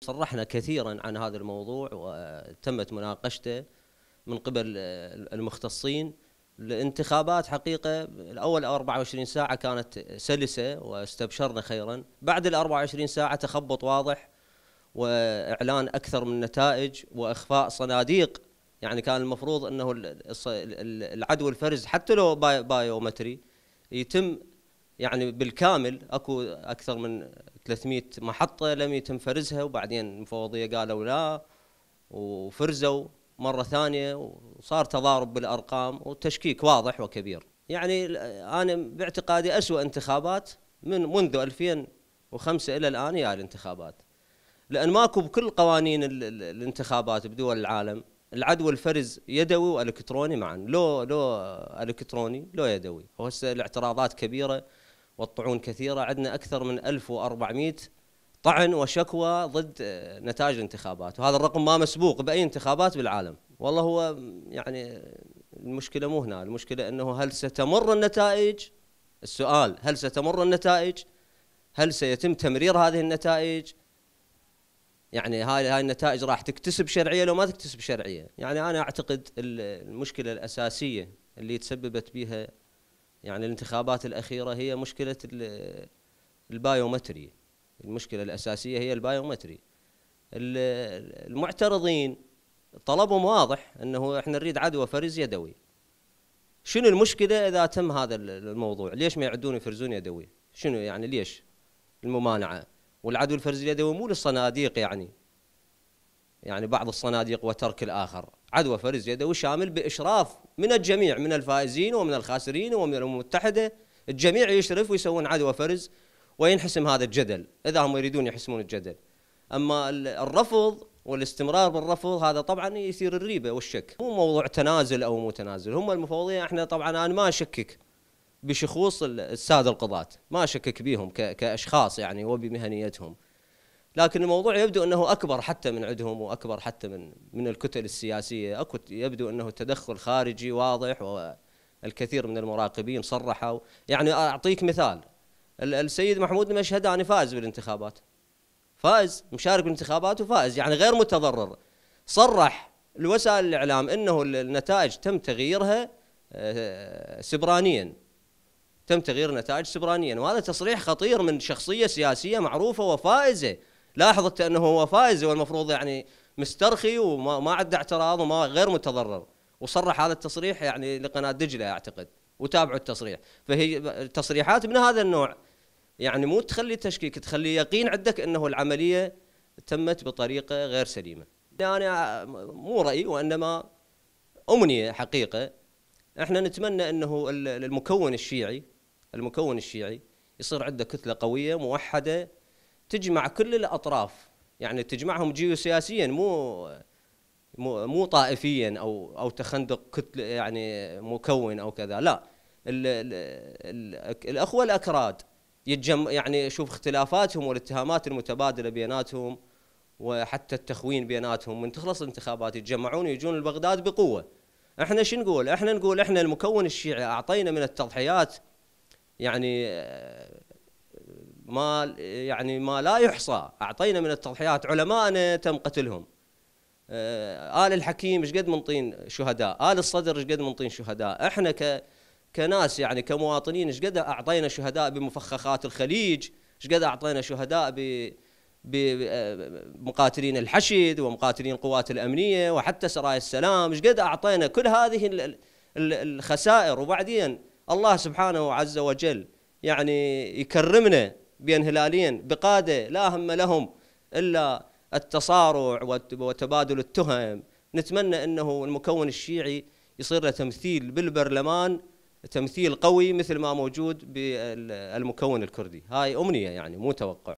صرحنا كثيرا عن هذا الموضوع وتمت مناقشته من قبل المختصين الانتخابات حقيقة الأول 24 ساعة كانت سلسة واستبشرنا خيرا بعد ال 24 ساعة تخبط واضح وإعلان أكثر من نتائج وإخفاء صناديق يعني كان المفروض أنه العدو الفرز حتى لو بايومتري يتم يعني بالكامل أكو أكثر من 300 محطه لم يتم فرزها وبعدين المفوضيه قالوا لا وفرزوا مره ثانيه وصار تضارب بالارقام وتشكيك واضح وكبير. يعني انا باعتقادي اسوء انتخابات من منذ 2005 الى الان هي الانتخابات. لان ماكو بكل قوانين الانتخابات بدول العالم العدوى الفرز يدوي والكتروني معا، لو لو الكتروني لو يدوي، وهسه الاعتراضات كبيره والطعون كثيرة عندنا أكثر من 1400 طعن وشكوى ضد آه، نتائج الانتخابات وهذا الرقم ما مسبوق بأي انتخابات بالعالم والله هو آه، يعني المشكلة مو هنا المشكلة أنه هل ستمر النتائج السؤال هل ستمر النتائج هل سيتم تمرير هذه النتائج يعني هاي هاي النتائج راح تكتسب شرعيه لو ما تكتسب شرعيه يعني انا اعتقد المشكله الاساسيه اللي تسببت بها يعني الانتخابات الأخيرة هي مشكلة البايومتري المشكلة الأساسية هي البايومتري المعترضين طلبهم واضح أنه إحنا نريد عدوى فرز يدوي شنو المشكلة إذا تم هذا الموضوع ليش ما يعدون يفرزون يدوي شنو يعني ليش الممانعة والعدوى الفرز اليدوي مو للصناديق يعني يعني بعض الصناديق وترك الآخر عدوى فرز يده وشامل بإشراف من الجميع من الفائزين ومن الخاسرين ومن الأمم المتحدة الجميع يشرف ويسوون عدوى فرز وينحسم هذا الجدل إذا هم يريدون يحسمون الجدل أما الرفض والاستمرار بالرفض هذا طبعا يثير الريبة والشك مو موضوع تنازل أو مو تنازل هم المفوضية احنا طبعا أنا ما أشكك بشخوص السادة القضاة ما أشكك بهم كأشخاص يعني وبمهنيتهم لكن الموضوع يبدو انه اكبر حتى من عندهم واكبر حتى من من الكتل السياسيه، اكو يبدو انه تدخل خارجي واضح والكثير من المراقبين صرحوا، يعني اعطيك مثال السيد محمود المشهداني فاز بالانتخابات. فاز مشارك بالانتخابات وفاز يعني غير متضرر. صرح الوسائل الاعلام انه النتائج تم تغييرها آه، سبرانيا. تم تغيير النتائج سبرانيا وهذا تصريح خطير من شخصيه سياسيه معروفه وفائزه لاحظت انه هو فايز والمفروض يعني مسترخي وما عنده اعتراض وما غير متضرر وصرح هذا التصريح يعني لقناه دجله اعتقد وتابعوا التصريح فهي تصريحات من هذا النوع يعني مو تخلي تشكيك تخلي يقين عندك انه العمليه تمت بطريقه غير سليمه يعني انا مو راي وانما امنيه حقيقه احنا نتمنى انه المكون الشيعي المكون الشيعي يصير عنده كتله قويه موحده تجمع كل الاطراف يعني تجمعهم جيوسياسيا مو مو, مو طائفيا او او تخندق كتل يعني مكون او كذا لا الـ الـ الـ الاخوه الاكراد يتجم يعني شوف اختلافاتهم والاتهامات المتبادله بيناتهم وحتى التخوين بيناتهم من تخلص الانتخابات يتجمعون ويجون لبغداد بقوه احنا شو نقول احنا نقول احنا المكون الشيعي اعطينا من التضحيات يعني ما يعني ما لا يحصى اعطينا من التضحيات علمائنا تم قتلهم آه، آل الحكيم ايش قد منطين شهداء آل الصدر ايش قد منطين شهداء احنا ك كناس يعني كمواطنين ايش قد اعطينا شهداء بمفخخات الخليج ايش قد اعطينا شهداء ب بمقاتلين الحشد ومقاتلين القوات الامنيه وحتى سرايا السلام ايش قد اعطينا كل هذه الخسائر وبعدين الله سبحانه عز وجل يعني يكرمنا بين هلالين بقادة لا هم لهم إلا التصارع وتبادل التهم نتمنى أنه المكون الشيعي يصير له تمثيل بالبرلمان تمثيل قوي مثل ما موجود بالمكون الكردي هاي أمنية يعني مو توقع